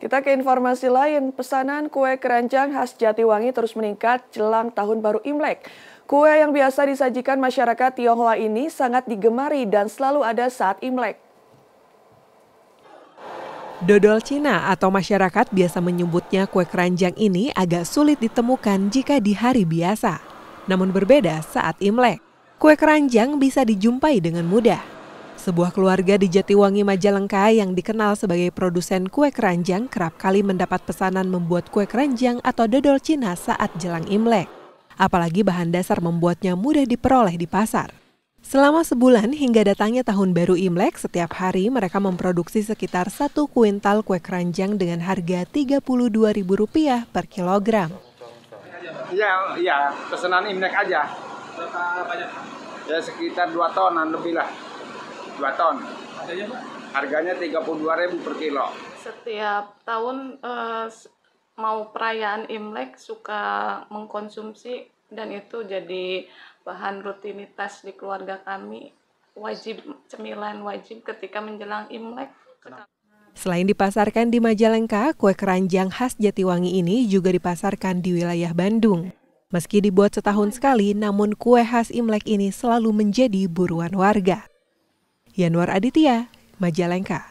Kita ke informasi lain, pesanan kue keranjang khas Jatiwangi terus meningkat jelang tahun baru Imlek. Kue yang biasa disajikan masyarakat Tionghoa ini sangat digemari dan selalu ada saat Imlek. Dodol Cina atau masyarakat biasa menyebutnya kue keranjang ini agak sulit ditemukan jika di hari biasa. Namun berbeda saat Imlek. Kue keranjang bisa dijumpai dengan mudah. Sebuah keluarga di Jatiwangi Majalengka yang dikenal sebagai produsen kue keranjang kerap kali mendapat pesanan membuat kue keranjang atau dodol Cina saat jelang Imlek. Apalagi bahan dasar membuatnya mudah diperoleh di pasar. Selama sebulan hingga datangnya tahun baru Imlek, setiap hari mereka memproduksi sekitar satu kuintal kue keranjang dengan harga Rp32.000 per kilogram. Iya, ya, pesanan Imlek aja. Berapa banyak? Ya sekitar 2 tonan lebih lah. 2 ton. Harganya ribu per kilo. Setiap tahun eh, mau perayaan Imlek suka mengkonsumsi dan itu jadi bahan rutinitas di keluarga kami. Wajib cemilan wajib ketika menjelang Imlek. Selain dipasarkan di Majalengka, kue keranjang khas Jatiwangi ini juga dipasarkan di wilayah Bandung. Meski dibuat setahun sekali, namun kue khas Imlek ini selalu menjadi buruan warga. Yanuar Aditya, Majalengka.